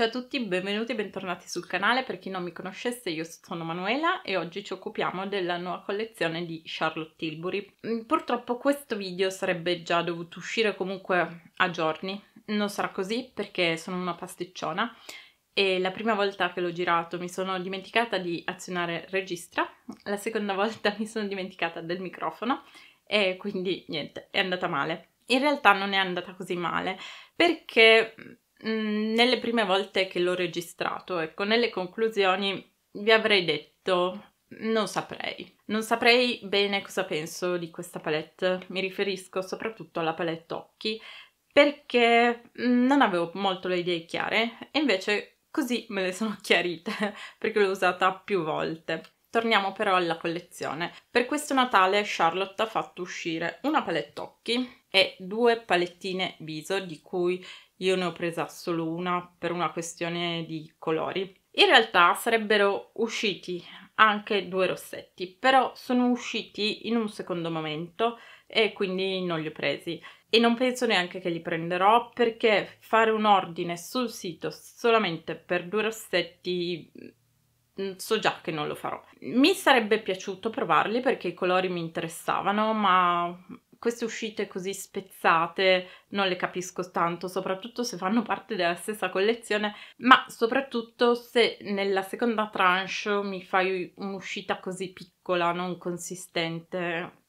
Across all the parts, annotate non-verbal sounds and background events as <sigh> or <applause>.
Ciao a tutti, benvenuti e bentornati sul canale. Per chi non mi conoscesse, io sono Manuela e oggi ci occupiamo della nuova collezione di Charlotte Tilbury. Mm, purtroppo questo video sarebbe già dovuto uscire comunque a giorni. Non sarà così perché sono una pasticciona e la prima volta che l'ho girato mi sono dimenticata di azionare registra, la seconda volta <laughs> mi sono dimenticata del microfono e quindi niente, è andata male. In realtà non è andata così male perché Mm, nelle prime volte che l'ho registrato, ecco, nelle conclusioni vi avrei detto non saprei. Non saprei bene cosa penso di questa palette, mi riferisco soprattutto alla palette occhi, perché mm, non avevo molto le idee chiare e invece così me le sono <laughs> chiarite, perché l'ho usata più volte. Torniamo però alla collezione. Per questo Natale Charlotte ha fatto uscire una palette occhi e due palettine viso, di cui io ne ho presa solo una per una questione di colori. In realtà sarebbero usciti anche due rossetti, però sono usciti in un secondo momento e quindi non li ho presi. E non penso neanche che li prenderò perché fare un ordine sul sito solamente per due rossetti mm, so già che non lo farò. Mi sarebbe piaciuto provarli perché i colori mi interessavano, ma queste uscite così spezzate non le capisco tanto, soprattutto se fanno parte della stessa collezione, ma soprattutto se nella seconda tranche mi fai un'uscita così piccola, non consistente.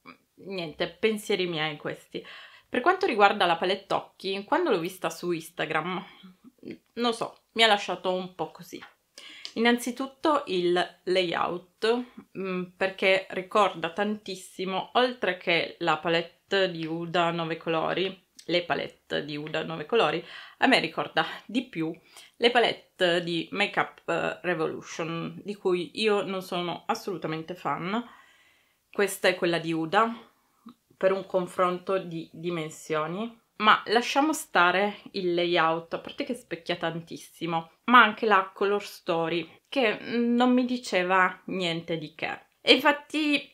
Niente, pensieri miei questi. Per quanto riguarda la palette occhi, quando l'ho vista su Instagram, non so, mi ha lasciato un po' così. Innanzitutto il layout, mm, perché ricorda tantissimo, oltre che la palette di Uda 9 colori, le palette di Uda 9 colori, a me ricorda di più le palette di Make Up eh, Revolution, di cui io non sono assolutamente fan. Questa è quella di Uda, per un confronto di dimensioni, ma lasciamo stare il layout, a parte che specchia tantissimo, ma anche la color story che non mi diceva niente di che. E infatti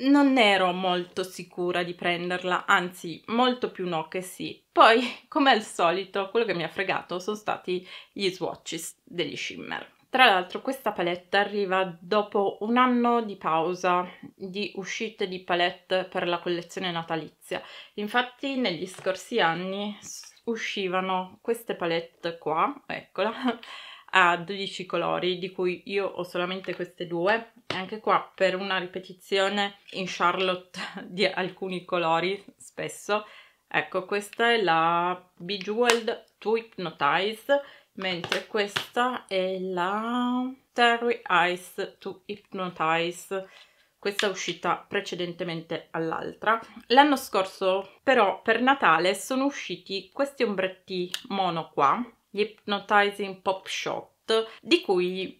non ero molto sicura di prenderla, anzi molto più no che sì. Poi, come al solito, quello che mi ha fregato sono stati gli swatches degli shimmer. Tra l'altro questa palette arriva dopo un anno di pausa di uscite di palette per la collezione natalizia. Infatti negli scorsi anni uscivano queste palette qua, eccola, <laughs> a 12 colori, di cui io ho solamente queste due, e anche qua per una ripetizione in Charlotte <laughs> di alcuni colori spesso. Ecco, questa è la Bejeweled To Hypnotize, mentre questa è la Terry Ice to Hypnotize questa è uscita precedentemente all'altra. L'anno scorso però per Natale sono usciti questi ombretti mono qua, gli Hypnotizing Pop Shot, di cui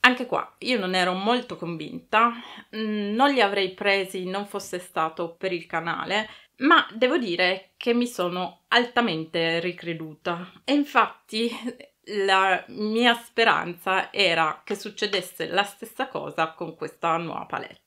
anche qua io non ero molto convinta, mm, non li avrei presi non fosse stato per il canale, ma devo dire che mi sono altamente ricreduta e infatti <laughs> la mia speranza era che succedesse la stessa cosa con questa nuova palette.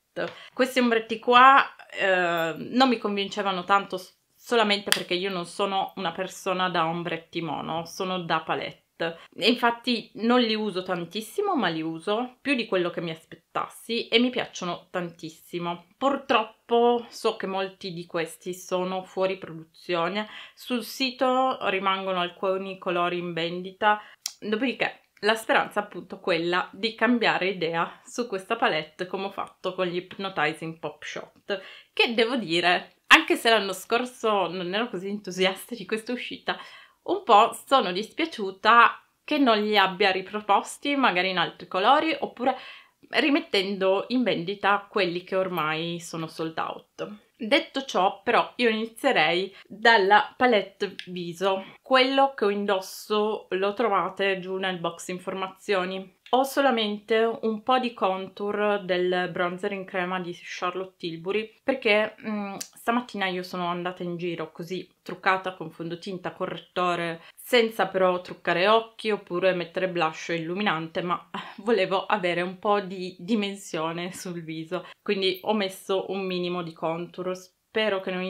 Questi ombretti qua eh, non mi convincevano tanto solamente perché io non sono una persona da ombretti mono, sono da palette e infatti non li uso tantissimo ma li uso più di quello che mi aspettassi e mi piacciono tantissimo purtroppo so che molti di questi sono fuori produzione sul sito rimangono alcuni colori in vendita dopodiché la speranza è appunto quella di cambiare idea su questa palette come ho fatto con gli Hypnotizing Pop Shot che devo dire anche se l'anno scorso non ero così entusiasta di questa uscita un po' sono dispiaciuta che non li abbia riproposti magari in altri colori oppure rimettendo in vendita quelli che ormai sono sold out. Detto ciò, però, io inizierei dalla palette viso. Quello che ho indosso lo trovate giù nel box informazioni. Ho solamente un po' di contour del bronzer in crema di Charlotte Tilbury perché mh, mm, stamattina io sono andata in giro così truccata con fondotinta, correttore, senza però truccare occhi oppure mettere blush illuminante, ma <laughs> volevo avere un po' di dimensione sul viso, quindi ho messo un minimo di contour, spero che non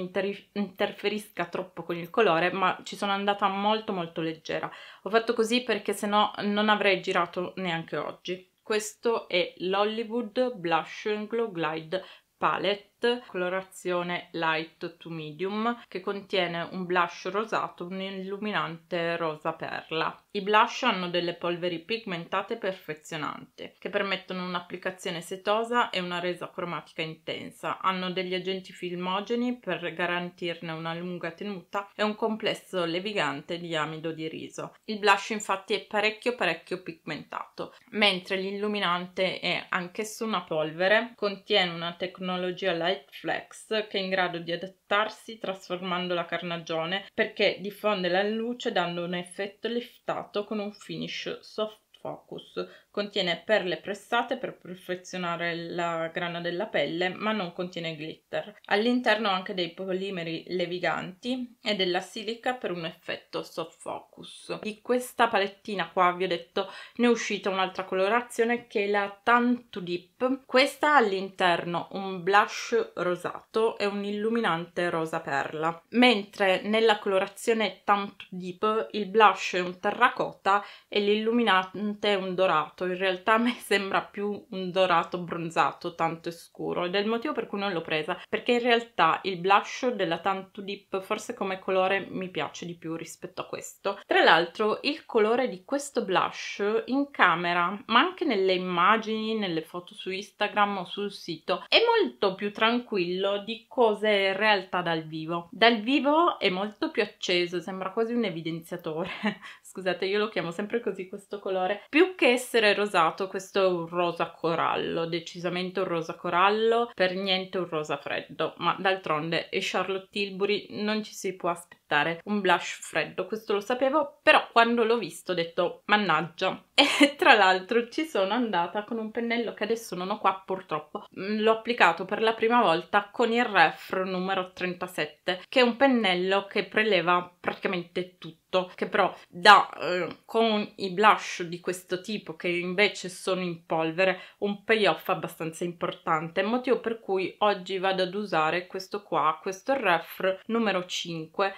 interferisca troppo con il colore, ma ci sono andata molto molto leggera. Ho fatto così perché sennò non avrei girato neanche oggi. Questo è l'Hollywood Blush and Glow Glide Palette colorazione light to medium che contiene un blush rosato un illuminante rosa perla. I blush hanno delle polveri pigmentate perfezionanti che permettono un'applicazione setosa e una resa cromatica intensa. Hanno degli agenti filmogeni per garantirne una lunga tenuta e un complesso levigante di amido di riso. Il blush infatti è parecchio parecchio pigmentato, mentre l'illuminante è anch'esso una polvere, contiene una tecnologia light White Flex che è in grado di adattarsi trasformando la carnagione perché diffonde la luce dando un effetto liftato con un finish soft focus Contiene perle pressate per perfezionare la grana della pelle, ma non contiene glitter. All'interno anche dei polimeri leviganti e della silica per un effetto soft focus. Di questa palettina qua, vi ho detto, ne è uscita un'altra colorazione che è la Tan to Deep. Questa ha all'interno un blush rosato e un illuminante rosa perla, mentre nella colorazione Tan to Deep il blush è un terracotta e l'illuminante è un dorato dorato, in realtà a me <laughs> sembra più un dorato bronzato, tanto è scuro, ed è il motivo per cui non l'ho presa, perché in realtà il blush della Tantu Tulip forse come colore mi piace di più rispetto a questo. Tra l'altro il colore di questo blush in camera, ma anche nelle immagini, nelle foto su Instagram o sul sito, è molto più tranquillo di cose in realtà dal vivo. Dal vivo è molto più acceso, sembra quasi un evidenziatore, <laughs> scusate io lo chiamo sempre così questo colore, più che essere rosato questo è un rosa corallo, decisamente un rosa corallo, per niente un rosa freddo, ma d'altronde e Charlotte Tilbury non ci si può aspettare acquistare un blush freddo, questo lo sapevo, però quando l'ho visto ho detto mannaggia. <laughs> E tra l'altro ci sono andata con un pennello che adesso non ho qua purtroppo, mm, l'ho applicato per la prima volta con il Refro numero 37, che è un pennello che preleva praticamente tutto che però dà eh, con i blush di questo tipo che invece sono in polvere un payoff abbastanza importante motivo per cui oggi vado ad usare questo qua questo ref numero 5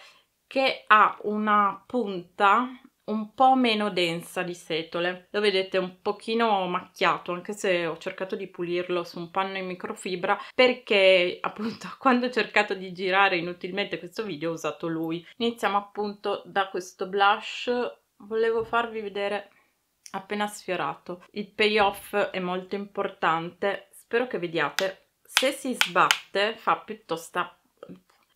che ha una punta un po' meno densa di setole lo vedete un pochino macchiato anche se ho cercato di pulirlo su un panno in microfibra perché appunto <laughs> quando ho cercato di girare inutilmente questo video ho usato lui iniziamo appunto da questo blush volevo farvi vedere appena sfiorato il payoff è molto importante spero che vediate se si sbatte fa piuttosto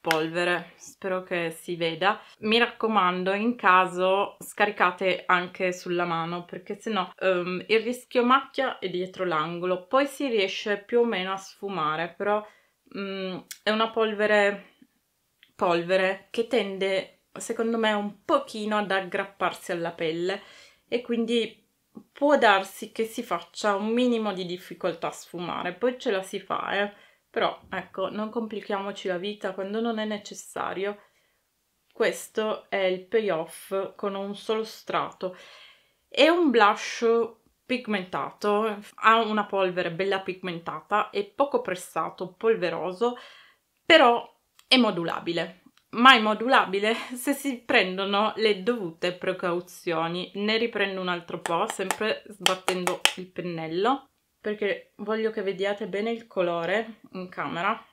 polvere spero che si veda mi raccomando in caso scaricate anche sulla mano perché sennò um, il rischio macchia è dietro l'angolo poi si riesce più o meno a sfumare però um, è una polvere polvere che tende secondo me un pochino ad aggrapparsi alla pelle e quindi può darsi che si faccia un minimo di difficoltà a sfumare poi ce la si fa eh però, ecco, non complichiamoci la vita quando non è necessario. Questo è il payoff con un solo strato. È un blush pigmentato, ha una polvere bella pigmentata, è poco pressato, polveroso, però è modulabile. Ma è modulabile <laughs> se si prendono le dovute precauzioni. Ne riprendo un altro po', sempre sbattendo il pennello perché voglio che vediate bene il colore in camera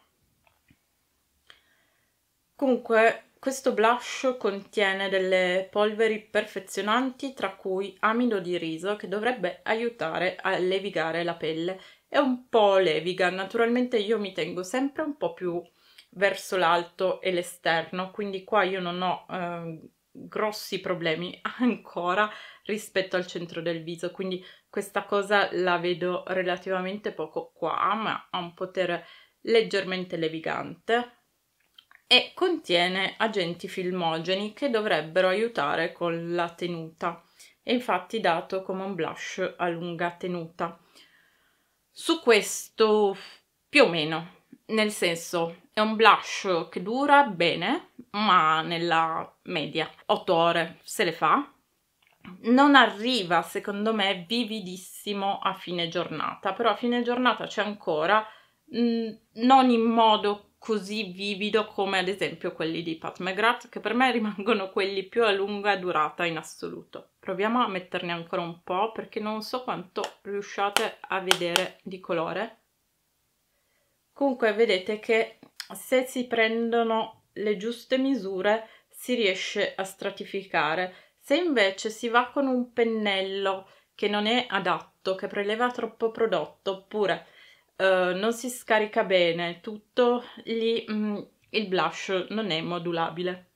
comunque questo blush contiene delle polveri perfezionanti tra cui amido di riso che dovrebbe aiutare a levigare la pelle è un po' leviga, naturalmente io mi tengo sempre un po' più verso l'alto e l'esterno quindi qua io non ho eh, grossi problemi <laughs> ancora rispetto al centro del viso, quindi questa cosa la vedo relativamente poco qua, ma ha un potere leggermente levigante e contiene agenti filmogeni che dovrebbero aiutare con la tenuta. È infatti dato come un blush a lunga tenuta. Su questo più o meno, nel senso è un blush che dura bene, ma nella media 8 ore se le fa non arriva secondo me vividissimo a fine giornata, però a fine giornata c'è ancora, mm, non in modo così vivido come ad esempio quelli di Pat McGrath, che per me <laughs> rimangono quelli più a lunga durata in assoluto. Proviamo a metterne ancora un po' perché non so quanto riusciate a vedere di colore. Comunque vedete che se si prendono le giuste misure si riesce a stratificare se invece si va con un pennello che non è adatto, che preleva troppo prodotto, oppure eh, non si scarica bene, tutto gli, mm, il blush non è modulabile.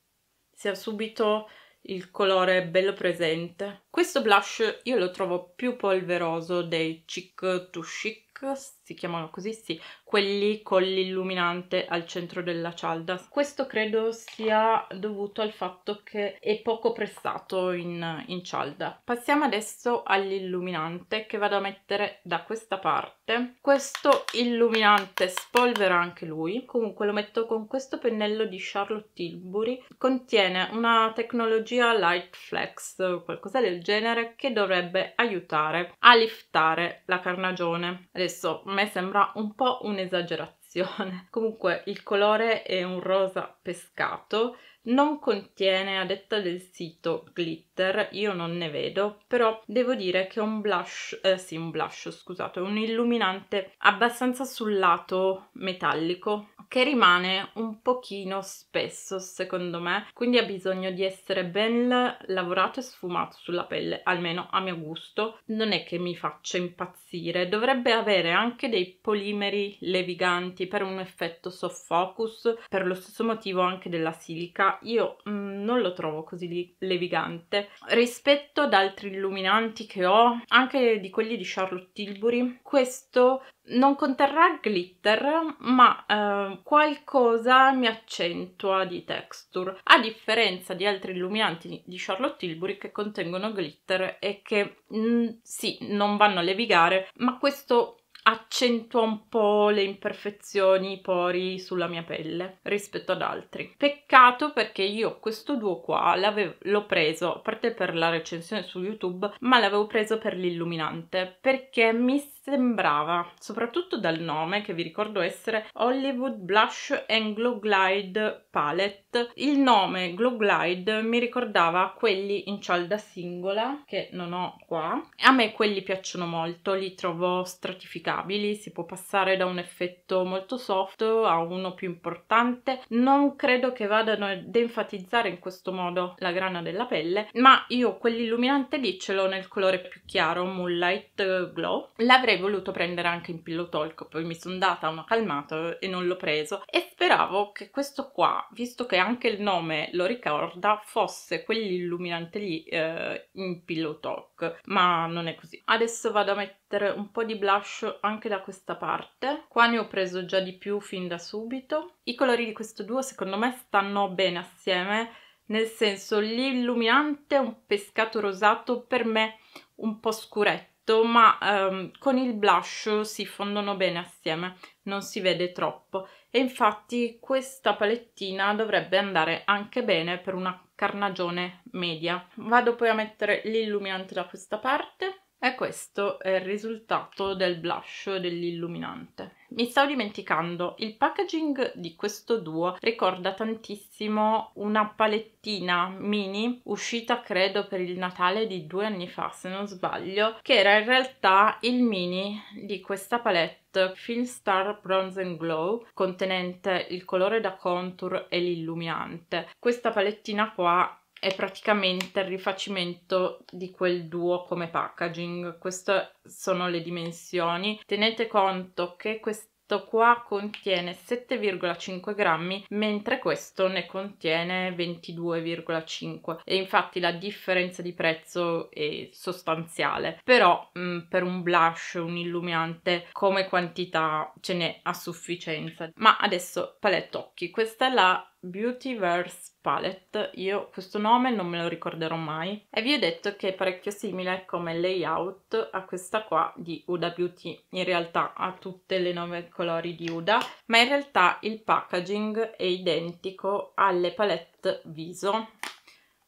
Si ha subito il colore bello presente. Questo blush io lo trovo più polveroso dei Chic to Chic, si chiamano così, sì, quelli con l'illuminante al centro della cialda. Questo credo sia dovuto al fatto che è poco pressato in, in cialda. Passiamo adesso all'illuminante che vado a mettere da questa parte. Questo illuminante spolvera anche lui, comunque lo metto con questo pennello di Charlotte Tilbury. Contiene una tecnologia Light Flex, qualcosa del genere, che dovrebbe aiutare a liftare la carnagione. Adesso mm, me sembra un po' un'esagerazione. <laughs> Comunque il colore è un rosa pescato, non contiene, a detta del sito, glitter glitter io non ne vedo, però devo dire che è un blush, eh, sì un blush scusate, un illuminante abbastanza sul lato metallico che rimane un pochino spesso secondo me, quindi ha bisogno di essere ben lavorato e sfumato sulla pelle, almeno a mio gusto, non è che mi faccia impazzire, dovrebbe avere anche dei polimeri leviganti per un effetto soft focus, per lo stesso motivo anche della silica, io mm, non lo trovo così levigante rispetto ad altri illuminanti che ho, anche di quelli di Charlotte Tilbury. Questo non conterrà glitter, ma eh, qualcosa mi accentua di texture, a differenza di altri illuminanti di Charlotte Tilbury che contengono glitter e che mh, mm, sì, non vanno a levigare, ma questo accentua un po' le imperfezioni, i pori sulla mia pelle rispetto ad altri. Peccato perché io questo duo qua l'ho preso, a parte per la recensione su YouTube, ma l'avevo preso per l'illuminante perché mi sembrava, soprattutto dal nome che vi ricordo essere Hollywood Blush and Glow Glide Palette, il nome Glow Glide mi ricordava quelli in cialda singola che non ho qua, a me quelli piacciono molto, li trovo stratificabili, si può passare da un effetto molto soft a uno più importante, non credo che vadano ad enfatizzare in questo modo la grana della pelle, ma io quell'illuminante lì ce l'ho nel colore più chiaro, Moonlight Glow, l'avrei avrei voluto prendere anche in Pillotolco, poi mi sono data una calmata e non l'ho preso e speravo che questo qua, visto che anche il nome lo ricorda, fosse quell'illuminante lì eh, in Pillow Talk, ma non è così. Adesso vado a mettere un po' di blush anche da questa parte, qua ne ho preso già di più fin da subito. I colori di questo duo secondo me stanno bene assieme, nel senso l'illuminante un pescato rosato per me un po' scuretto, matto ma ehm, con il blush si fondono bene assieme non si vede troppo e infatti questa palettina dovrebbe andare anche bene per una carnagione media vado poi a mettere l'illuminante da questa parte e questo è il risultato del blush dell'illuminante. Mi stavo dimenticando, il packaging di questo duo ricorda tantissimo una palettina mini uscita credo per il Natale di due anni fa se non sbaglio, che era in realtà il mini di questa palette Filmstar Bronze and Glow contenente il colore da contour e l'illuminante. Questa palettina qua è praticamente il rifacimento di quel duo come packaging. Queste sono le dimensioni. Tenete conto che questo qua contiene 7,5 grammi mentre questo ne contiene 22,5 e infatti la differenza di prezzo è sostanziale però mh, mm, per un blush un illuminante come quantità ce n'è a sufficienza ma adesso palette occhi questa è la Beautyverse Palette, io questo nome non me lo ricorderò mai, e vi ho detto che è parecchio simile come layout a questa qua di Huda Beauty, in realtà a tutte le nove colori di Huda, ma in realtà il packaging è identico alle palette viso,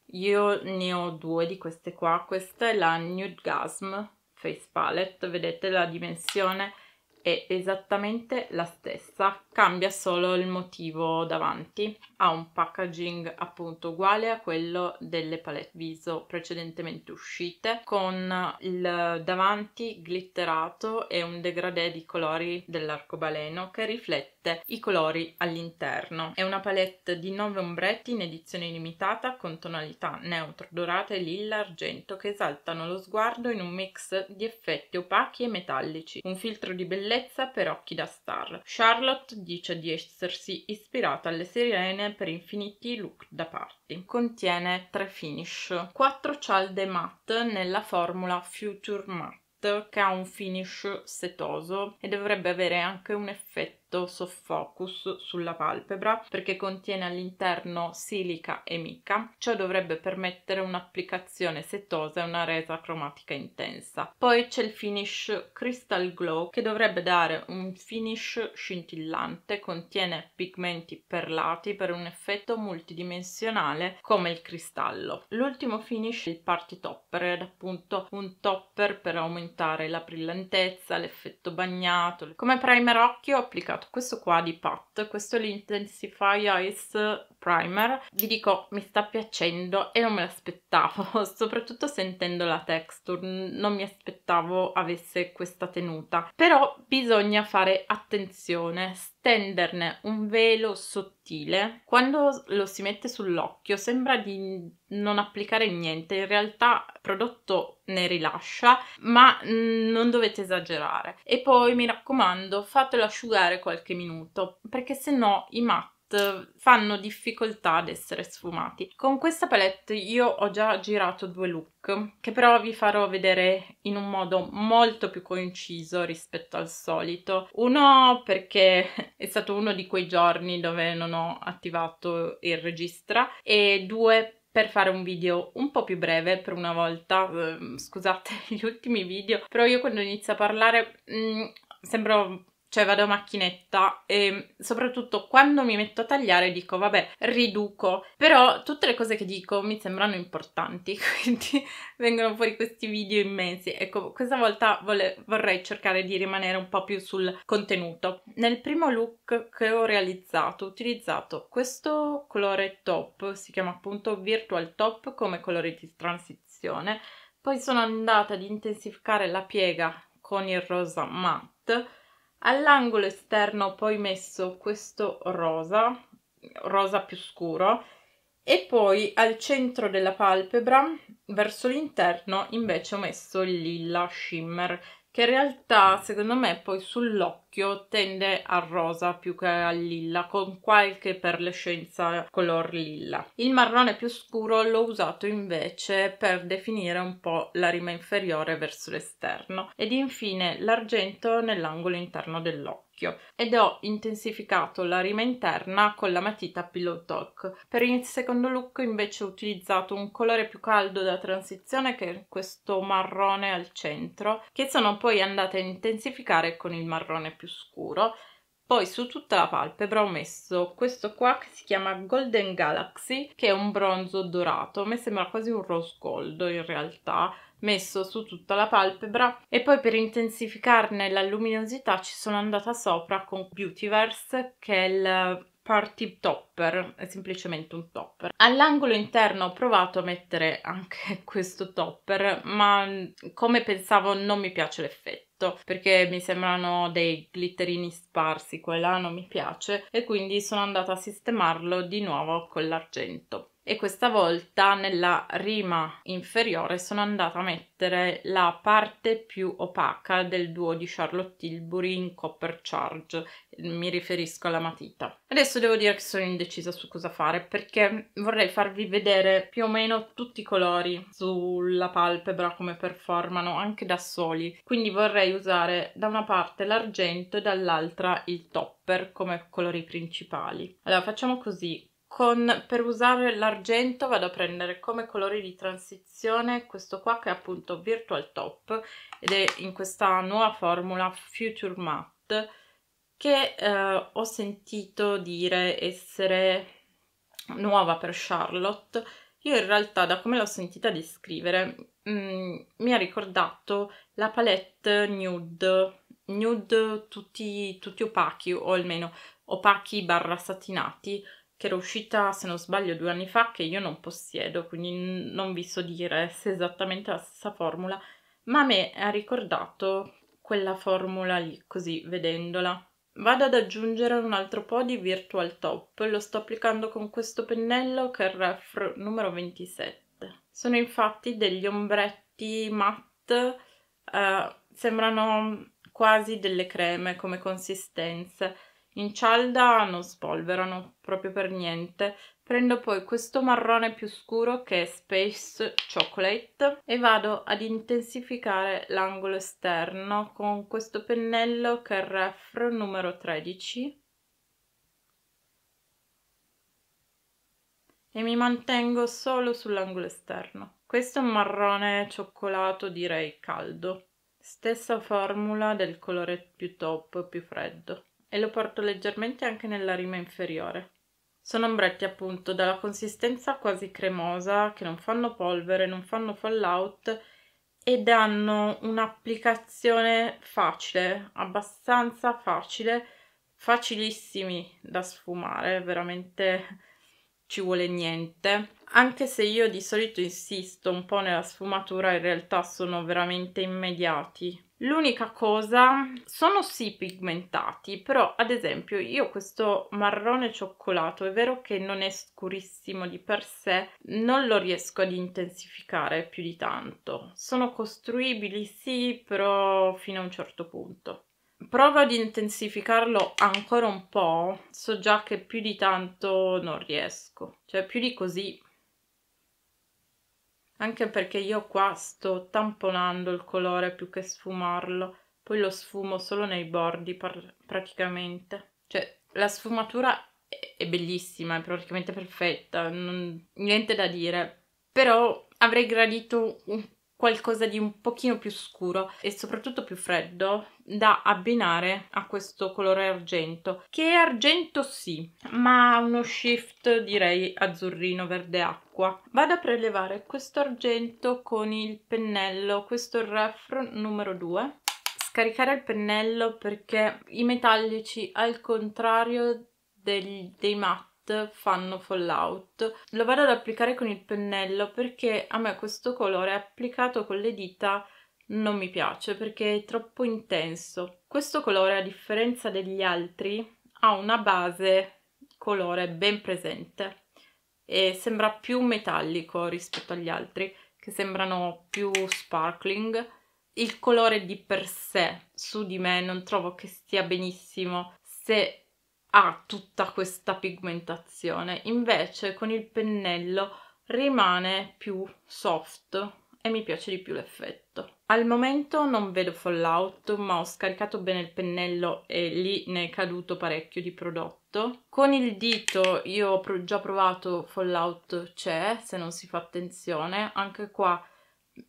io ne ho due di queste qua, questa è la Nude Gasm Face Palette, vedete la dimensione è esattamente la stessa, cambia solo il motivo davanti. Ha un packaging appunto uguale a quello delle palette viso precedentemente uscite, con il davanti glitterato e un degradé di colori dell'arcobaleno che riflette i colori all'interno. È una palette di 9 ombretti in edizione limitata con tonalità neutro, dorate, lilla argento che esaltano lo sguardo in un mix di effetti opachi e metallici, un filtro di bellezza bellezza per occhi da star. Charlotte dice di essersi ispirata alle sirene per infiniti look da party. Contiene tre finish, quattro cialde matte nella formula Future Matte che ha un finish setoso e dovrebbe avere anche un effetto dorso focus sulla palpebra perché contiene all'interno silica e mica, ciò dovrebbe permettere un'applicazione setosa e una resa cromatica intensa. Poi c'è il finish Crystal Glow che dovrebbe dare un finish scintillante, contiene pigmenti perlati per un effetto multidimensionale come il cristallo. L'ultimo finish è il Party Topper ed appunto un topper per aumentare la brillantezza, l'effetto bagnato. Come primer occhio ho applicato usato questo qua di Pat, questo è l'Intensify Ice Primer, vi dico mi sta piacendo e non me l'aspettavo, <laughs> soprattutto sentendo la texture, non mi aspettavo avesse questa tenuta, però bisogna fare attenzione, tenderne un velo sottile. Quando lo si mette sull'occhio sembra di non applicare niente, in realtà il prodotto ne rilascia, ma non dovete esagerare. E poi mi raccomando, fatelo asciugare qualche minuto, perché se no i matti fanno difficoltà ad essere sfumati. Con questa palette io ho già girato due look, che però vi farò vedere in un modo molto più conciso rispetto al solito. Uno perché è stato uno di quei giorni dove non ho attivato il registra e due per fare un video un po' più breve per una volta, ehm, scusate <laughs> gli ultimi video, però io quando inizio a parlare mh, mm, sembro cioè vado a macchinetta e soprattutto quando mi metto a tagliare dico vabbè riduco però tutte le cose che dico mi sembrano importanti <laughs> quindi vengono fuori questi video immensi ecco questa volta vole- vorrei cercare di rimanere un po' più sul contenuto nel primo look che ho realizzato ho utilizzato questo colore top si chiama appunto virtual top come colore di transizione poi sono andata ad intensificare la piega con il rosa matte All'angolo esterno ho poi messo questo rosa, rosa più scuro, e poi al centro della palpebra, verso l'interno, invece ho messo il lilla shimmer, che in realtà secondo me poi sull'occhio tende a rosa più che a lilla con qualche perlescenza color lilla il marrone più scuro l'ho usato invece per definire un po' la rima inferiore verso l'esterno ed infine l'argento nell'angolo interno dell'occhio orecchio ed ho intensificato la rima interna con la matita Pillow Talk. Per il secondo look invece ho utilizzato un colore più caldo da transizione che è questo marrone al centro che sono poi andata a intensificare con il marrone più scuro. Poi su tutta la palpebra ho messo questo qua che si chiama Golden Galaxy, che è un bronzo dorato, mi sembra quasi un rose gold in realtà, messo su tutta la palpebra e poi per intensificarne la luminosità ci sono andata sopra con Beautyverse che è il party topper, è semplicemente un topper. All'angolo interno ho provato a mettere anche <laughs> questo topper, ma mm, come pensavo non mi piace l'effetto perché mi sembrano dei glitterini sparsi, quella non mi piace e quindi sono andata a sistemarlo di nuovo con l'argento e questa volta nella rima inferiore sono andata a mettere la parte più opaca del duo di Charlotte Tilbury in Copper Charge, mi riferisco alla matita. Adesso devo dire che sono indecisa su cosa fare perché vorrei farvi vedere più o meno tutti i colori sulla palpebra come performano anche da soli, quindi vorrei usare da una parte l'argento e dall'altra il topper come colori principali. Allora facciamo così, con, per usare l'argento vado a prendere come colori di transizione questo qua che è appunto Virtual Top ed è in questa nuova formula Future Matte che eh, ho sentito dire essere nuova per Charlotte io in realtà da come l'ho sentita descrivere mh, mm, mi ha ricordato la palette nude nude tutti, tutti opachi o almeno opachi barra satinati che era uscita, se non sbaglio, due anni fa, che io non possiedo, quindi non vi so dire se è esattamente la stessa formula, ma a me ha ricordato quella formula lì, così vedendola. Vado ad aggiungere un altro po' di Virtual Top, lo sto applicando con questo pennello che è il ref numero 27. Sono infatti degli ombretti matte, eh, sembrano quasi delle creme come consistenze, in cialda non spolverano proprio per niente. Prendo poi questo marrone più scuro che è Space Chocolate e vado ad intensificare l'angolo esterno con questo pennello che è il Ref numero 13. E mi mantengo solo sull'angolo esterno. Questo è un marrone cioccolato direi caldo. Stessa formula del colore più top, più freddo e lo porto leggermente anche nella rima inferiore. Sono ombretti appunto dalla consistenza quasi cremosa, che non fanno polvere, non fanno fallout ed hanno un'applicazione facile, abbastanza facile, facilissimi da sfumare, veramente ci vuole niente. Anche se io di solito insisto un po' nella sfumatura, in realtà sono veramente immediati. L'unica cosa, sono sì pigmentati, però ad esempio io questo marrone cioccolato, è vero che non è scurissimo di per sé, non lo riesco ad intensificare più di tanto. Sono costruibili sì, però fino a un certo punto. Provo ad intensificarlo ancora un po', so già che più di tanto non riesco, cioè più di così anche perché io qua sto tamponando il colore più che sfumarlo, poi lo sfumo solo nei bordi praticamente. Cioè la sfumatura è bellissima, è praticamente perfetta, non, niente da dire, però avrei gradito un qualcosa di un pochino più scuro e soprattutto più freddo da abbinare a questo colore argento che è argento sì ma uno shift direi azzurrino verde acqua vado a prelevare questo argento con il pennello questo refro numero 2 scaricare il pennello perché i metallici al contrario dei, dei matti fanno fallout lo vado ad applicare con il pennello perché a me questo colore applicato con le dita non mi piace perché è troppo intenso questo colore a differenza degli altri ha una base colore ben presente e sembra più metallico rispetto agli altri che sembrano più sparkling il colore di per sé su di me non trovo che stia benissimo se ha tutta questa pigmentazione, invece con il pennello rimane più soft e mi piace di più l'effetto. Al momento non vedo fallout, ma ho scaricato bene il pennello e lì ne è caduto parecchio di prodotto. Con il dito io ho già provato fallout c'è, se non si fa attenzione. Anche qua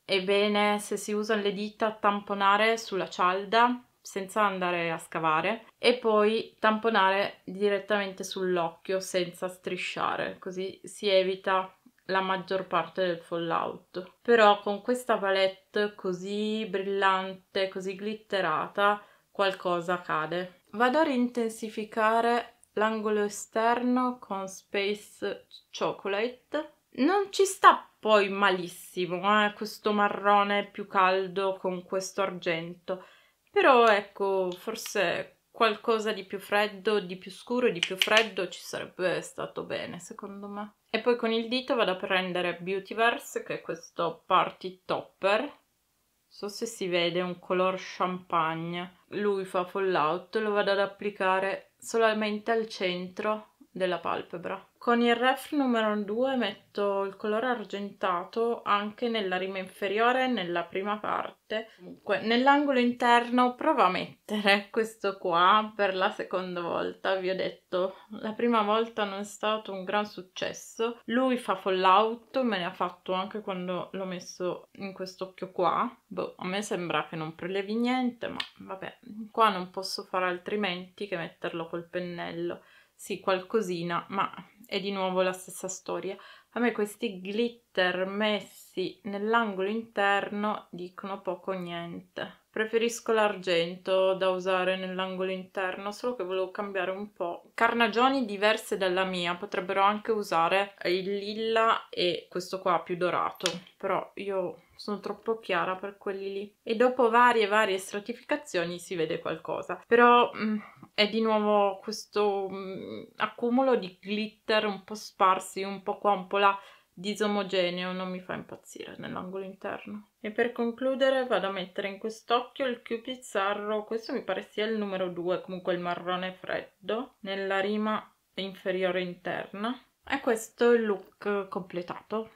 è bene, se si usano le dita, tamponare sulla cialda senza andare a scavare e poi tamponare direttamente sull'occhio senza strisciare, così si evita la maggior parte del fallout. Però con questa palette così brillante, così glitterata, qualcosa cade. Vado a intensificare l'angolo esterno con Space Chocolate. Non ci sta poi malissimo eh, questo marrone più caldo con questo argento, però ecco, forse qualcosa di più freddo, di più scuro e di più freddo ci sarebbe stato bene, secondo me. E poi con il dito vado a prendere Beautyverse, che è questo party topper. Non so se si vede, un color champagne. Lui fa fallout, lo vado ad applicare solamente al centro della palpebra. Con il ref numero 2 metto il colore argentato anche nella rima inferiore e nella prima parte. Comunque, nell'angolo interno provo a mettere questo qua per la seconda volta. Vi ho detto, la prima volta non è stato un gran successo. Lui fa fallout, me ne ha fatto anche quando l'ho messo in quest'occhio qua. Boh, a me sembra che non prelevi niente, ma vabbè. Qua non posso fare altrimenti che metterlo col pennello sì qualcosina, ma è di nuovo la stessa storia. A me questi glitter messi nell'angolo interno dicono poco niente. Preferisco l'argento da usare nell'angolo interno, solo che volevo cambiare un po'. Carnagioni diverse dalla mia, potrebbero anche usare il lilla e questo qua più dorato, però io sono troppo chiara per quelli lì. E dopo varie varie stratificazioni si vede qualcosa, però... Mh, mm, è di nuovo questo mh, mm, accumulo di glitter un po' sparsi, un po' qua, un po' là, disomogeneo, non mi fa impazzire nell'angolo interno. E per concludere vado a mettere in quest'occhio il più pizzarro, questo mi pare sia il numero 2, comunque il marrone freddo, nella rima inferiore interna. E questo è il look completato.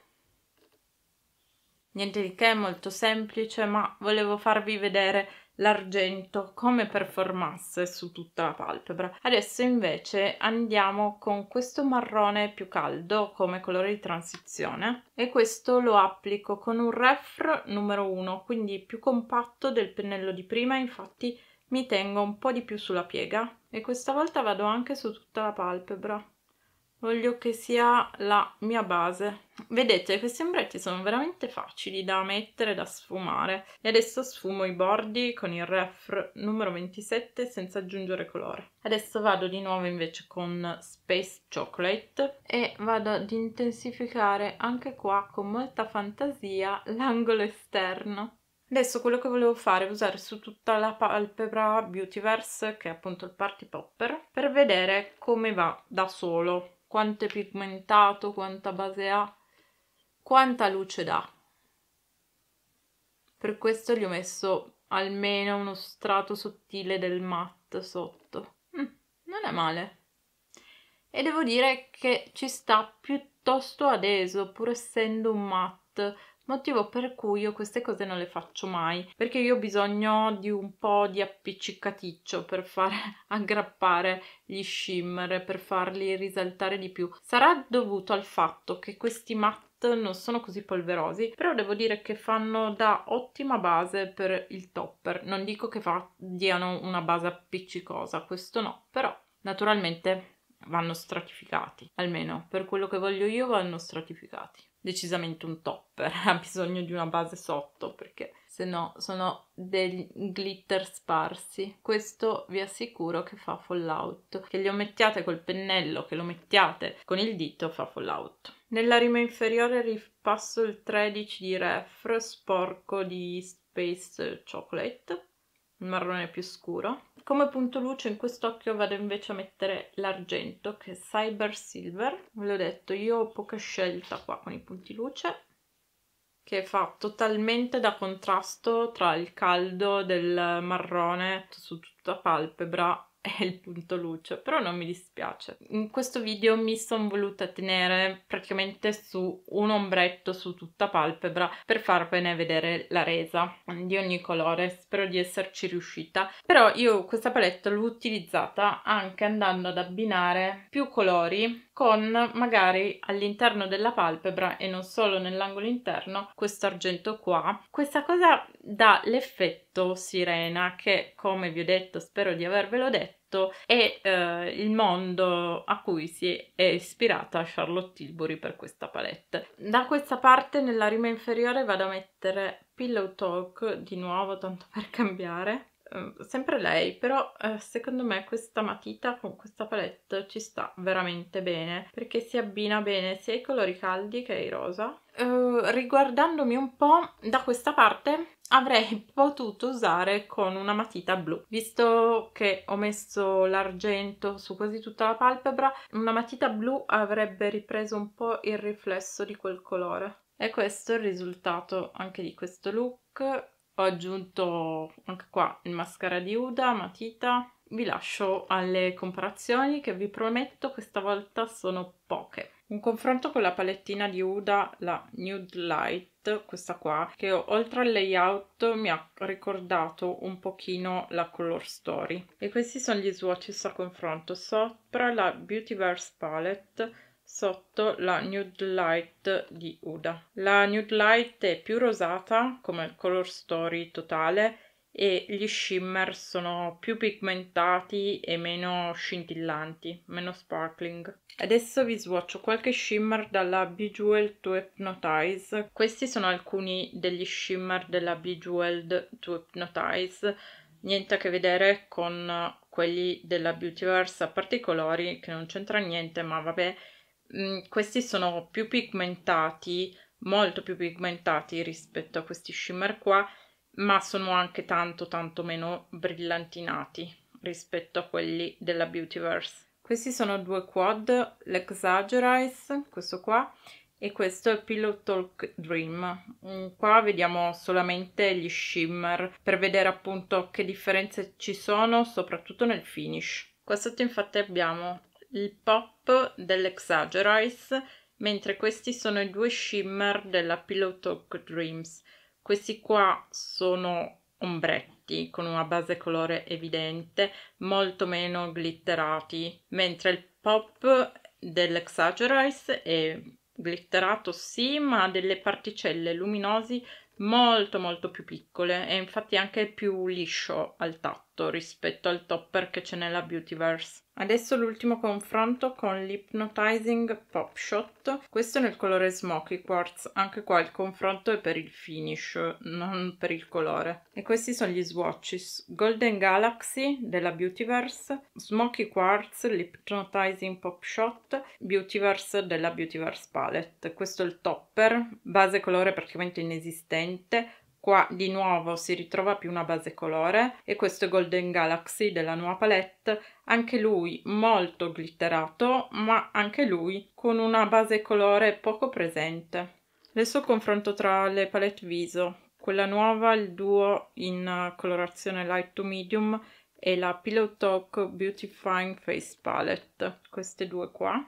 Niente di che, è molto semplice, ma volevo farvi vedere l'argento come performasse su tutta la palpebra. Adesso invece andiamo con questo marrone più caldo come colore di transizione e questo lo applico con un ref numero 1, quindi più compatto del pennello di prima, infatti mi tengo un po' di più sulla piega e questa volta vado anche su tutta la palpebra voglio che sia la mia base vedete questi ombretti sono veramente facili da mettere da sfumare e adesso sfumo i bordi con il ref numero 27 senza aggiungere colore adesso vado di nuovo invece con space chocolate e vado ad intensificare anche qua con molta fantasia l'angolo esterno Adesso quello che volevo fare è usare su tutta la palpebra Beautyverse, che è appunto il Party Popper, per vedere come va da solo quanto è pigmentato, quanta base ha, quanta luce dà. Per questo gli ho messo almeno uno strato sottile del matte sotto. Mm, non è male. E devo dire che ci sta piuttosto adeso, pur essendo un matte motivo per cui io queste cose non le faccio mai perché io ho bisogno di un po' di appiccicaticcio per far <laughs> aggrappare gli shimmer per farli risaltare di più sarà dovuto al fatto che questi matte non sono così polverosi però devo dire che fanno da ottima base per il topper non dico che fa, diano una base appiccicosa questo no però naturalmente vanno stratificati almeno per quello che voglio io vanno stratificati decisamente un topper, <laughs> ha bisogno di una base sotto perché se no sono dei glitter sparsi. Questo vi assicuro che fa fallout, che lo mettiate col pennello, che lo mettiate con il dito fa fallout. Nella rima inferiore ripasso il 13 di ref sporco di Space Chocolate il marrone più scuro. Come punto luce in quest'occhio vado invece a mettere l'argento, che è Cyber Silver. Ve l'ho detto, io ho poca scelta qua con i punti luce, che fa totalmente da contrasto tra il caldo del marrone su tutta palpebra è il punto luce, però non mi dispiace. In questo video mi sono voluta tenere praticamente su un ombretto su tutta palpebra per farvene vedere la resa di ogni colore, spero di esserci riuscita. Però io questa palette l'ho utilizzata anche andando ad abbinare più colori con magari all'interno della palpebra e non solo nell'angolo interno questo argento qua. Questa cosa dall'effetto sirena che, come vi ho detto, spero di avervelo detto, è eh, il mondo a cui si è ispirata Charlotte Tilbury per questa palette. Da questa parte, nella rima inferiore, vado a mettere Pillow Talk, di nuovo, tanto <laughs> per cambiare. Eh, sempre lei, però uh, secondo me questa matita con questa palette ci sta veramente bene perché si abbina bene sia ai colori caldi che ai rosa. Uh, riguardandomi un po' da questa parte avrei <laughs> potuto usare con una matita blu visto che ho messo l'argento su quasi tutta la palpebra una matita blu avrebbe ripreso un po' il riflesso di quel colore e questo è il risultato anche di questo look ho aggiunto anche qua il mascara di Uda, matita vi lascio alle comparazioni che vi prometto questa volta sono poche un confronto con la palettina di Uda, la Nude Light, questa qua, che oltre al layout mi ha ricordato un pochino la Color Story. E questi sono gli swatches a confronto. Sopra la Beautyverse Palette, sotto la Nude Light di Uda. La Nude Light è più rosata, come il Color Story totale, e gli shimmer sono più pigmentati e meno scintillanti, meno sparkling. Adesso vi swatcho qualche shimmer dalla Bejeweled to Hypnotize. Questi sono alcuni degli shimmer della Bejeweled to Hypnotize, niente a che vedere con quelli della Beautyverse, a parte i colori che non c'entra niente, ma vabbè, mm, questi sono più pigmentati, molto più pigmentati rispetto a questi shimmer qua ma sono anche tanto tanto meno brillantinati rispetto a quelli della Beautyverse. Questi sono due quad, l'Exagerize, questo qua, e questo è Pillow Talk Dream. Mm, qua vediamo solamente gli shimmer per vedere appunto che differenze ci sono, soprattutto nel finish. Qua sotto infatti abbiamo il pop dell'Exagerize, mentre questi sono i due shimmer della Pillow Talk Dreams. Questi qua sono ombretti con una base colore evidente, molto meno glitterati, mentre il pop dell'Exagerize è glitterato sì, ma ha delle particelle luminosi molto molto più piccole e infatti anche più liscio al tatto sotto rispetto al topper che c'è nella Beautyverse. Adesso l'ultimo confronto con l'Hypnotizing Pop Shot, questo nel colore Smoky Quartz, anche qua il confronto è per il finish, non per il colore. E questi sono gli swatches, Golden Galaxy della Beautyverse, Smoky Quartz, l'Hypnotizing Pop Shot, Beautyverse della Beautyverse Palette. Questo è il topper, base colore praticamente inesistente, Qua di nuovo si ritrova più una base colore e questo Golden Galaxy della nuova palette, anche lui molto glitterato ma anche lui con una base colore poco presente. Adesso confronto tra le palette viso, quella nuova il duo in colorazione light to medium e la Pillow Talk Beautifying Face Palette, queste due qua.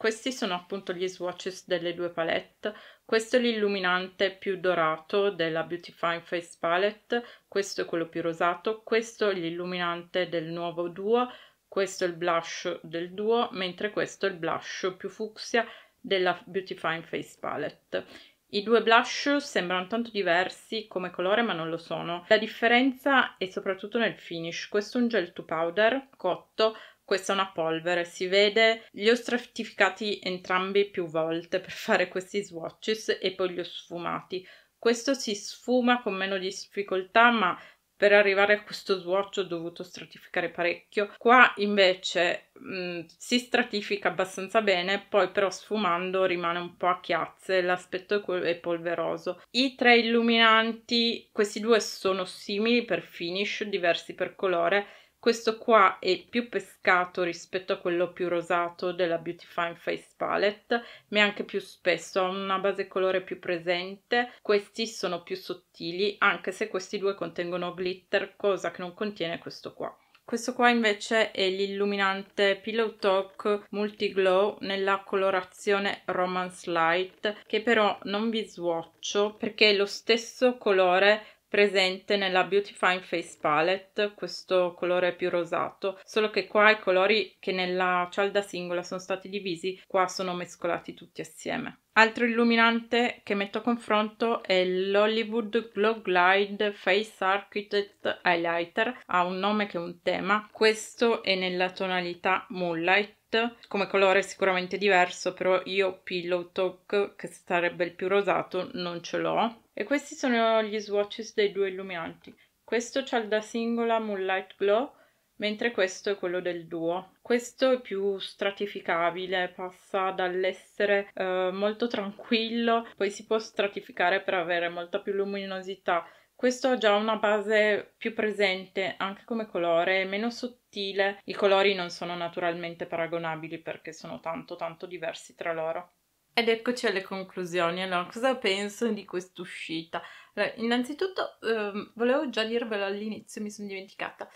Questi sono appunto gli swatches delle due palette, questo è l'illuminante più dorato della Beauty Fine Face Palette, questo è quello più rosato, questo è l'illuminante del nuovo duo, questo è il blush del duo, mentre questo è il blush più fucsia della Beauty Fine Face Palette. I due blush sembrano tanto diversi come colore ma non lo sono. La differenza è soprattutto nel finish. Questo è un gel to powder cotto questa è una polvere, si vede. Li ho stratificati entrambi più volte per fare questi swatches e poi li ho sfumati. Questo si sfuma con meno difficoltà, ma per arrivare a questo swatch ho dovuto stratificare parecchio. Qua invece mh, mm, si stratifica abbastanza bene, poi però sfumando rimane un po' a chiazze, l'aspetto è, è polveroso. I tre illuminanti, questi due sono simili per finish, diversi per colore, questo qua è più pescato rispetto a quello più rosato della Beauty Fine Face Palette, ma è anche più spesso, ha una base colore più presente. Questi sono più sottili, anche se questi due contengono glitter, cosa che non contiene questo qua. Questo qua invece è l'illuminante Pillow Talk Multi Glow nella colorazione Romance Light che però non vi swatcho perché è lo stesso colore presente nella Beautifying Face Palette, questo colore più rosato, solo che qua i colori che nella cialda singola sono stati divisi, qua sono mescolati tutti assieme. Altro illuminante che metto a confronto è l'Hollywood Glow Glide Face Architect Highlighter, ha un nome che è un tema, questo è nella tonalità Moonlight, come colore sicuramente diverso, però io Pillow Talk, che sarebbe il più rosato, non ce l'ho. E questi sono gli swatches dei due illuminanti. Questo c'ha il da singola Moonlight Glow, mentre questo è quello del duo. Questo è più stratificabile, passa dall'essere eh, molto tranquillo, poi si può stratificare per avere molta più luminosità. Questo ha già una base più presente anche come colore, meno sottile. I colori non sono naturalmente paragonabili perché sono tanto tanto diversi tra loro. Ed eccoci alle conclusioni. Allora, cosa penso di quest'uscita? Allora, innanzitutto, ehm, volevo già dirvelo all'inizio, mi sono dimenticata.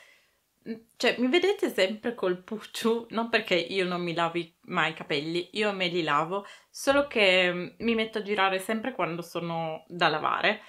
Mm, cioè, mi vedete sempre col pucciu, non perché io non mi lavi mai i capelli, io me li lavo, solo che mm, mi metto a girare sempre quando sono da lavare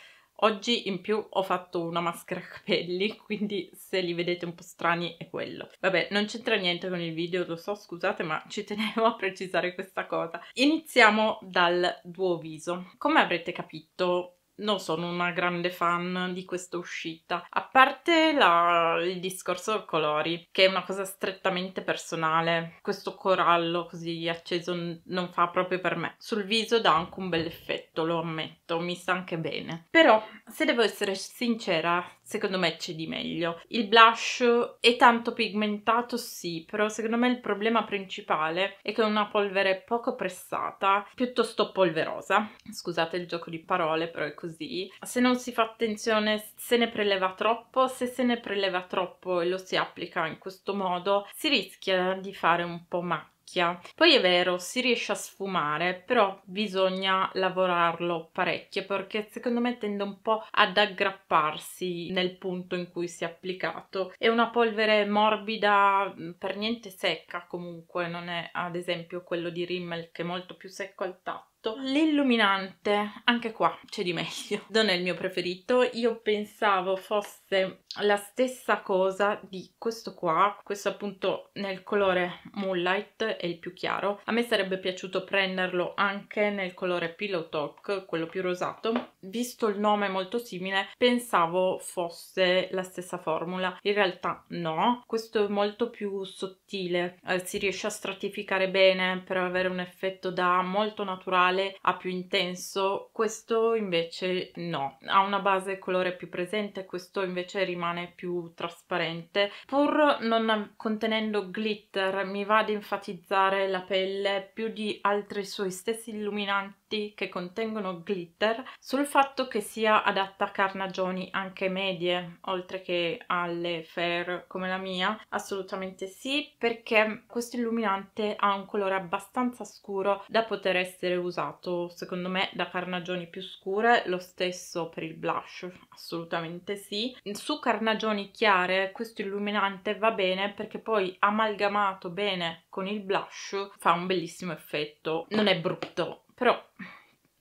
Oggi in più ho fatto una maschera capelli, <laughs> quindi se li vedete un po' strani è quello. Vabbè, non c'entra niente con il video, lo so, scusate, ma ci tenevo a precisare questa cosa. Iniziamo dal duo viso. Come avrete capito, non sono una grande fan di questa uscita, a parte la, il discorso colori, che è una cosa strettamente personale. Questo corallo così acceso non fa proprio per me. Sul viso dà anche un bel effetto, lo ammetto, mi sta anche bene. Però, se devo essere sincera, secondo me c'è di meglio. Il blush è tanto pigmentato, sì, però secondo me il problema principale è che è una polvere poco pressata, piuttosto polverosa. Scusate il gioco di parole, però è così. Se non si fa attenzione se ne preleva troppo, se se ne preleva troppo e lo si applica in questo modo, si rischia di fare un po' macchia picchia. Poi è vero, si riesce a sfumare, però bisogna lavorarlo parecchio perché secondo me tende un po' ad aggrapparsi nel punto in cui si è applicato. È una polvere morbida, mm, per niente secca comunque, non è ad esempio quello di Rimmel che è molto più secco al tatto L'illuminante, anche qua c'è di meglio. <laughs> Non è il mio preferito, io pensavo fosse la stessa cosa di questo qua, questo appunto nel colore Moonlight è il più chiaro. A me sarebbe piaciuto prenderlo anche nel colore Pillow Talk, quello più rosato. Visto il nome molto simile, pensavo fosse la stessa formula. In realtà no, questo è molto più sottile, eh, si riesce a stratificare bene per avere un effetto da molto naturale naturale a più intenso, questo invece no, ha una base colore più presente, questo invece rimane più trasparente, pur non contenendo glitter mi va ad enfatizzare la pelle più di altri suoi stessi illuminanti che contengono glitter sul fatto che sia adatta a carnagioni anche medie oltre che alle fair come la mia assolutamente sì perché questo illuminante ha un colore abbastanza scuro da poter essere usato usato secondo me da carnagioni più scure, lo stesso per il blush, assolutamente sì. Su carnagioni chiare questo illuminante va bene perché poi amalgamato bene con il blush fa un bellissimo effetto, non è brutto, però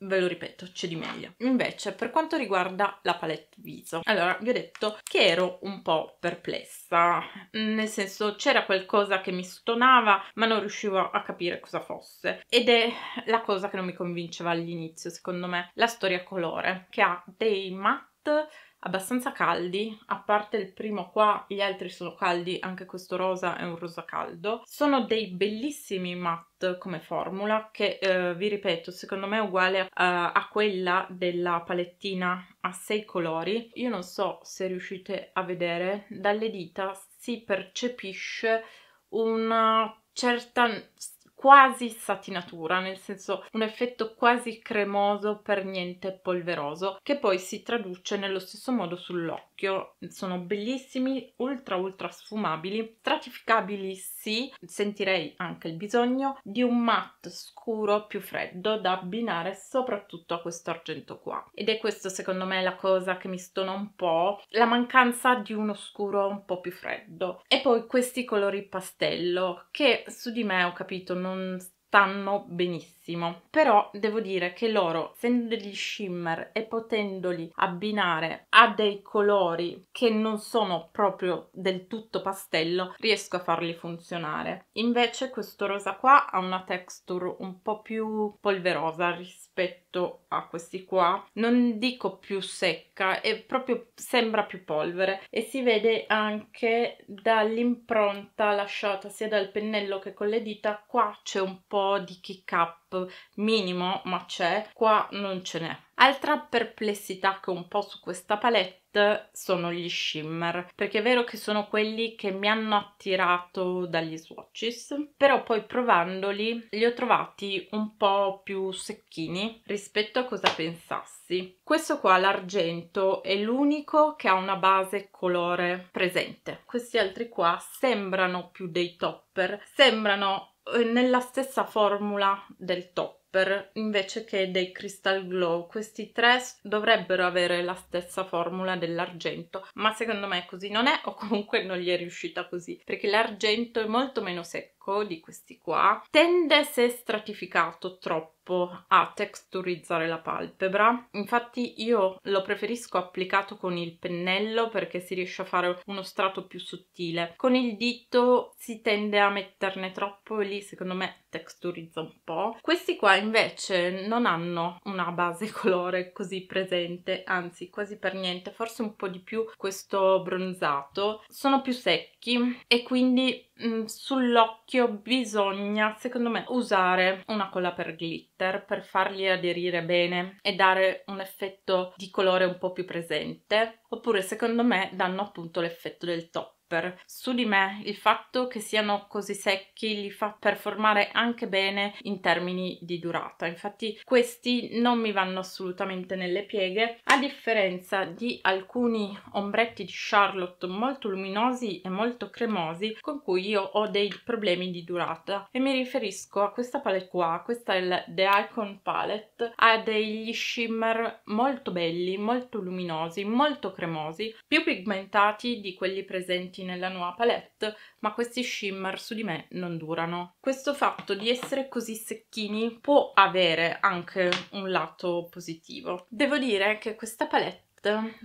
ve lo ripeto, c'è di meglio. Invece, per quanto riguarda la palette viso, allora vi ho detto che ero un po' perplessa, nel senso c'era qualcosa che mi stonava, ma non riuscivo a capire cosa fosse. Ed è la cosa che non mi convinceva all'inizio, secondo me, la storia colore, che ha dei matte abbastanza caldi, a parte il primo qua, gli altri sono caldi, anche questo rosa è un rosa caldo. Sono dei bellissimi matte come formula che, eh, vi ripeto, secondo me è uguale eh, a quella della palettina a sei colori. Io non so se riuscite a vedere, dalle dita si percepisce una certa quasi satinatura, nel senso un effetto quasi cremoso, per niente polveroso, che poi si traduce nello stesso modo sull'occhio. Sono bellissimi, ultra ultra sfumabili, stratificabili sì, sentirei anche il bisogno di un matte scuro più freddo da abbinare soprattutto a questo argento qua. Ed è questo secondo me la cosa che mi stona un po', la mancanza di uno scuro un po' più freddo. E poi questi colori pastello che su di me ho capito non non stanno benissimo però devo dire che loro essendo degli shimmer e potendoli abbinare a dei colori che non sono proprio del tutto pastello riesco a farli funzionare invece questo rosa qua ha una texture un po' più polverosa rispetto rispetto a questi qua non dico più secca è proprio sembra più polvere e si vede anche dall'impronta lasciata sia dal pennello che con le dita qua c'è un po' di kick up minimo ma c'è qua non ce n'è altra perplessità che un po' su questa palette sono gli shimmer perché è vero che sono quelli che mi hanno attirato dagli swatches però poi provandoli li ho trovati un po' più secchini rispetto a cosa pensassi questo qua l'argento è l'unico che ha una base colore presente questi altri qua sembrano più dei topper sembrano eh, nella stessa formula del top Whisper invece che dei Crystal Glow. Questi tre dovrebbero avere la stessa formula dell'argento, ma secondo me così non è o comunque non gli è riuscita così, perché l'argento è molto meno secco di questi qua, tende se stratificato troppo troppo a texturizzare la palpebra infatti io lo preferisco applicato con il pennello perché si riesce a fare uno strato più sottile con il dito si tende a metterne troppo e lì secondo me texturizza un po' questi qua invece non hanno una base <laughs> colore così presente anzi quasi per niente forse un po' di più questo bronzato sono più secchi e quindi Mm, sull'occhio bisogna secondo me usare una colla per glitter per fargli aderire bene e dare un effetto di colore un po' più presente oppure secondo me danno appunto l'effetto del top Hopper. Su di me il fatto che siano così secchi li fa performare anche bene in termini di durata. Infatti questi non mi vanno assolutamente nelle pieghe, a differenza di alcuni ombretti di Charlotte molto luminosi e molto cremosi con cui io ho dei problemi di durata e mi riferisco a questa palette qua, questa è il The Icon Palette, ha degli shimmer molto belli, molto luminosi, molto cremosi, più pigmentati di quelli presenti pigmenti nella nuova palette, ma questi shimmer su di me non durano. Questo fatto di essere così secchini può avere anche un lato positivo. Devo dire che questa palette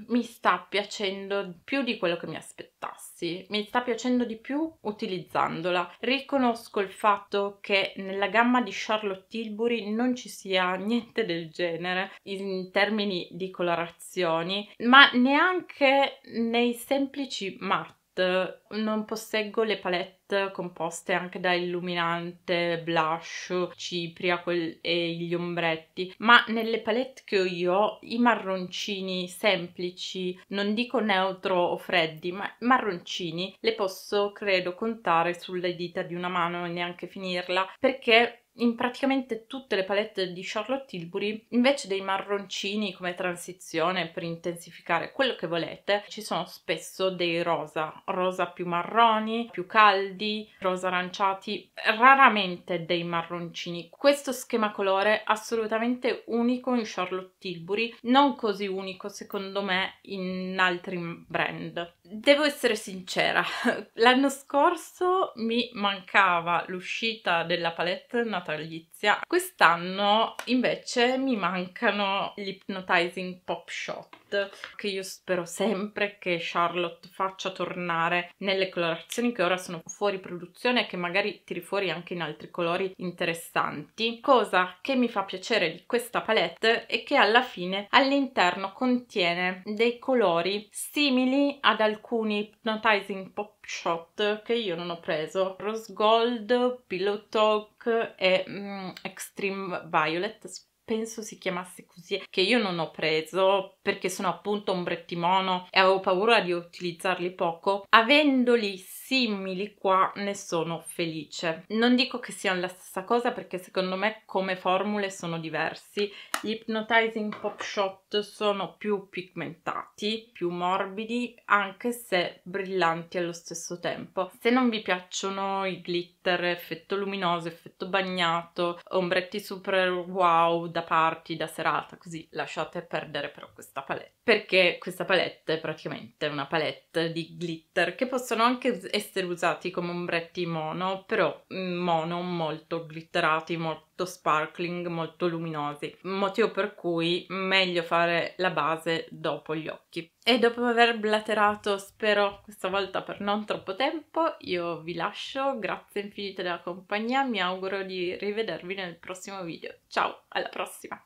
mi sta piacendo più di quello che mi aspettassi, mi sta piacendo di più utilizzandola. Riconosco il fatto che nella gamma di Charlotte Tilbury non ci sia niente del genere in termini di colorazioni, ma neanche nei semplici marchi palette, non posseggo le palette composte anche da illuminante, blush, cipria e gli ombretti, ma nelle palette che ho io i marroncini semplici, non dico neutro o freddi, ma marroncini le posso credo contare sulle dita di una mano e neanche finirla perché in praticamente tutte le palette di Charlotte Tilbury, invece dei marroncini come transizione per intensificare quello che volete, ci sono spesso dei rosa, rosa più marroni, più caldi, rosa aranciati, raramente dei marroncini. Questo schema colore assolutamente unico in Charlotte Tilbury, non così unico secondo me in altri brand. Devo essere sincera, <laughs> l'anno scorso mi mancava l'uscita della palette natalizia, quest'anno invece mi mancano gli hypnotizing pop shot White che io spero sempre che Charlotte faccia tornare nelle colorazioni che ora sono fuori produzione e che magari tiri fuori anche in altri colori interessanti cosa che mi fa piacere di questa palette è che alla fine all'interno contiene dei colori simili ad alcuni hypnotizing pop shot che io non ho preso rose gold pillow talk e mm, extreme violet penso si chiamasse così, che io non ho preso perché sono appunto un brettimono e avevo paura di utilizzarli poco, avendoli simili qua ne sono felice. Non dico che siano la stessa cosa perché secondo me come formule sono diversi. Gli Hypnotizing Pop Shot sono più pigmentati, più morbidi, anche se brillanti allo stesso tempo. Se non vi piacciono i glitter glitter, effetto luminoso, effetto bagnato, ombretti super wow da party, da serata, così lasciate perdere però questa palette. Perché questa palette è praticamente una palette di glitter che possono anche essere usati come ombretti mono, però mm, mono molto glitterati, molto molto sparkling, molto luminosi, motivo per cui meglio fare la base dopo gli occhi. E dopo aver blaterato, spero questa volta per non troppo tempo, io vi lascio, grazie infinite della compagnia, mi auguro di rivedervi nel prossimo video. Ciao, alla prossima!